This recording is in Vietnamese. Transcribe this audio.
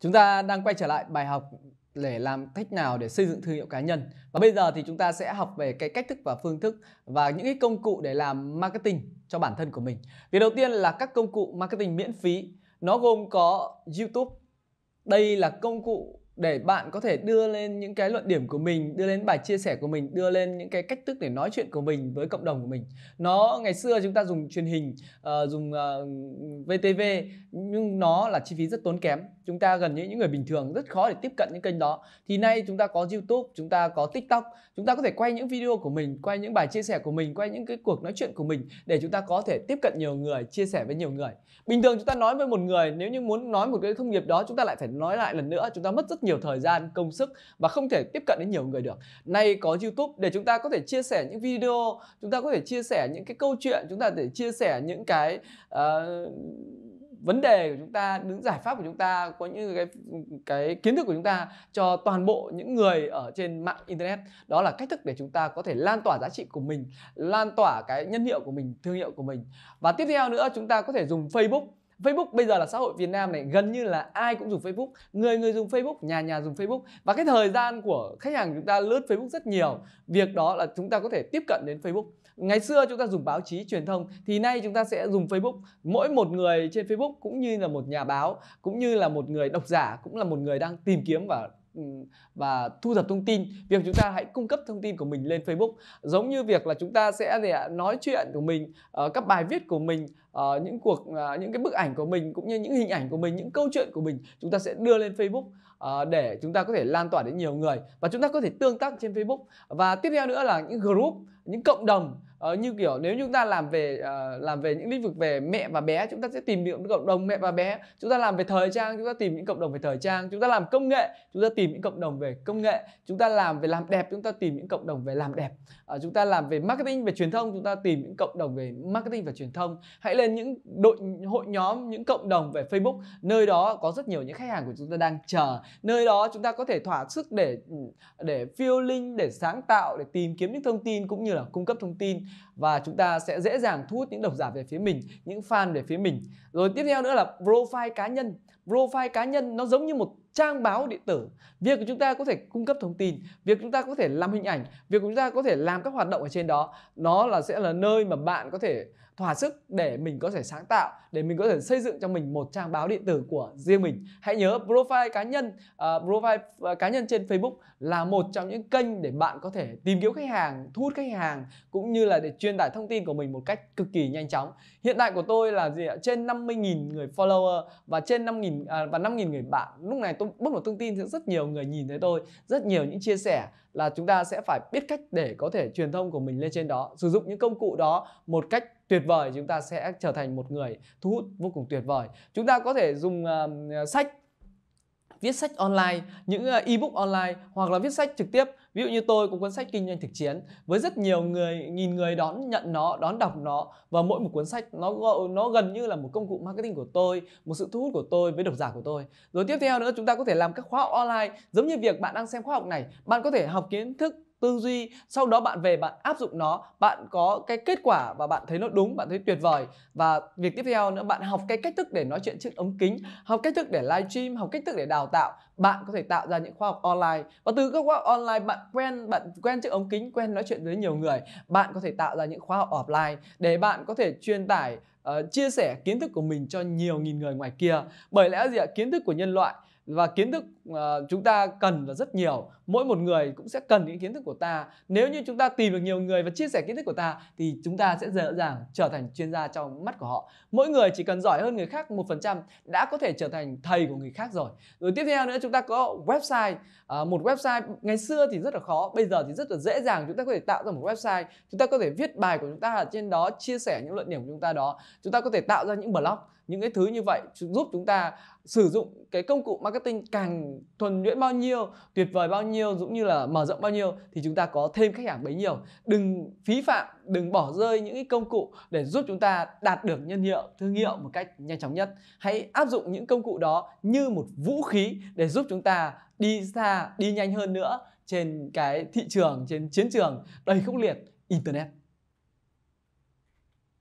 Chúng ta đang quay trở lại bài học để làm cách nào để xây dựng thương hiệu cá nhân. Và bây giờ thì chúng ta sẽ học về cái cách thức và phương thức và những cái công cụ để làm marketing cho bản thân của mình. Việc đầu tiên là các công cụ marketing miễn phí. Nó gồm có YouTube. Đây là công cụ để bạn có thể đưa lên những cái luận điểm của mình đưa lên bài chia sẻ của mình đưa lên những cái cách thức để nói chuyện của mình với cộng đồng của mình nó ngày xưa chúng ta dùng truyền hình uh, dùng uh, ờ, vtv nhưng nó là chi phí rất tốn kém chúng ta gần như những người bình thường rất khó để tiếp cận những kênh đó thì nay chúng ta có youtube chúng ta có tiktok chúng ta có thể quay những video của mình quay những bài chia sẻ của mình quay những cái cuộc nói chuyện của mình để chúng ta có thể tiếp cận nhiều người chia sẻ với nhiều người bình thường chúng ta nói với một người nếu như muốn nói một cái thông điệp đó chúng ta lại phải nói lại lần nữa chúng ta mất rất nhiều thời gian, công sức và không thể tiếp cận đến nhiều người được. Nay có YouTube để chúng ta có thể chia sẻ những video, chúng ta có thể chia sẻ những cái câu chuyện, chúng ta có thể chia sẻ những cái uh, vấn đề của chúng ta những giải pháp của chúng ta có những cái cái kiến thức của chúng ta cho toàn bộ những người ở trên mạng internet đó là cách thức để chúng ta có thể lan tỏa giá trị của mình lan tỏa cái nhân hiệu của mình thương hiệu của mình và tiếp theo nữa chúng ta có thể dùng facebook Facebook bây giờ là xã hội Việt Nam này gần như là ai cũng dùng Facebook, người người dùng Facebook, nhà nhà dùng Facebook và cái thời gian của khách hàng chúng ta lướt Facebook rất nhiều. Việc đó là chúng ta có thể tiếp cận đến Facebook. Ngày xưa chúng ta dùng báo chí truyền thông thì nay chúng ta sẽ dùng Facebook. Mỗi một người trên Facebook cũng như là một nhà báo, cũng như là một người độc giả, cũng là một người đang tìm kiếm và Ừ, và thu thập thông tin việc chúng ta hãy cung cấp thông tin của mình lên Facebook giống như việc là chúng ta sẽ nói chuyện của mình ờ, các bài viết của mình ờ, những cuộc ờ, những cái bức ảnh của mình cũng như những hình ảnh của mình những câu chuyện của mình chúng ta sẽ đưa lên Facebook để chúng ta có thể lan tỏa đến nhiều người và chúng ta có thể tương tác trên Facebook và tiếp theo nữa là những group những cộng đồng Ờ, như kiểu nếu chúng ta làm về uh, làm về những lĩnh vực về mẹ và bé chúng ta sẽ tìm những cộng đồng mẹ và bé chúng ta làm về thời trang chúng ta tìm những cộng đồng về thời trang chúng ta làm công nghệ chúng ta tìm những cộng đồng về công nghệ chúng ta làm về làm đẹp chúng ta tìm những cộng đồng về làm đẹp ờ, chúng ta làm về marketing về truyền thông chúng ta tìm những cộng đồng về marketing và truyền thông hãy lên những đội hội nhóm những cộng đồng về facebook nơi đó có rất nhiều những khách hàng của chúng ta đang chờ nơi đó chúng ta có thể thỏa sức để ừ, để feeling để sáng tạo để tìm kiếm những thông tin cũng như là cung cấp thông tin và chúng ta sẽ dễ dàng thu hút những độc giả về phía mình, những fan về phía mình. Rồi tiếp theo nữa là profile cá nhân profile cá nhân nó giống như một trang báo điện tử việc của chúng ta có thể cung cấp thông tin việc chúng ta có thể làm hình ảnh việc chúng ta có thể làm các hoạt động ở trên đó nó là sẽ là nơi mà bạn có thể thỏa sức để mình có thể sáng tạo để mình có thể xây dựng cho mình một trang báo điện tử của riêng mình hãy nhớ profile cá nhân uh, profile à, cá nhân trên facebook là một trong những kênh để bạn có thể tìm kiếm khách hàng thu hút khách hàng cũng như là để truyền tải thông tin của mình một cách cực kỳ nhanh chóng hiện tại của tôi là gì ạ trên 50.000 người follower và trên 5.000 À, và 5.000 người bạn lúc này tôi bước vào thông tin sẽ rất nhiều người nhìn thấy tôi rất nhiều những chia sẻ là chúng ta sẽ phải biết cách để có thể truyền thông của mình lên trên đó sử dụng những công cụ đó một cách tuyệt vời chúng ta sẽ trở thành một người thu hút vô cùng tuyệt vời chúng ta có thể dùng uh, sách viết sách online, những ờ, ebook online hoặc là viết sách trực tiếp. Ví dụ như tôi có cuốn sách kinh doanh thực chiến với rất nhiều người nghìn người đón nhận nó, đón đọc nó và mỗi một cuốn sách nó nó gần như là một công cụ marketing của tôi, một sự thu hút của tôi với độc giả của tôi. Rồi tiếp theo nữa chúng ta có thể làm các khóa học online giống như việc bạn đang xem khóa học này, bạn có thể học kiến thức tư duy sau đó bạn về bạn áp dụng nó bạn có cái kết quả và bạn thấy nó đúng bạn thấy tuyệt vời và việc tiếp theo nữa bạn học cái cách thức để nói chuyện trước ống kính học cách thức để live stream học cách thức để đào tạo bạn có thể tạo ra những khoa học online và từ các khóa học online bạn quen bạn quen trước ống kính quen nói chuyện với nhiều người bạn có thể tạo ra những khoa học offline để bạn có thể truyền tải uh, chia sẻ kiến thức của mình cho nhiều nghìn người ngoài kia bởi lẽ gì ạ kiến thức của nhân loại và kiến thức uh, chúng ta cần là rất nhiều mỗi một người cũng sẽ cần những kiến thức của ta nếu như chúng ta tìm được nhiều người và chia sẻ kiến thức của ta thì chúng ta sẽ dễ dàng trở thành chuyên gia trong mắt của họ mỗi người chỉ cần giỏi hơn người khác một phần trăm đã có thể trở thành thầy của người khác rồi rồi tiếp theo nữa chúng ta có website uh, một website ngày xưa thì rất là khó bây giờ thì rất là dễ dàng chúng ta có thể tạo ra một website chúng ta có thể viết bài của chúng ta ở trên đó chia sẻ những luận điểm của chúng ta đó chúng ta có thể tạo ra những blog những cái thứ như vậy giúp chúng ta sử dụng cái công cụ marketing càng thuần nhuyễn bao nhiêu tuyệt vời bao nhiêu cũng như là mở rộng bao nhiêu thì chúng ta có thêm khách hàng bấy nhiêu đừng phí phạm đừng bỏ rơi những cái công cụ để giúp chúng ta đạt được nhân hiệu thương hiệu một cách nhanh chóng nhất hãy áp dụng những công cụ đó như một vũ khí để giúp chúng ta đi xa đi nhanh hơn nữa trên cái thị trường trên chiến trường đầy khốc liệt internet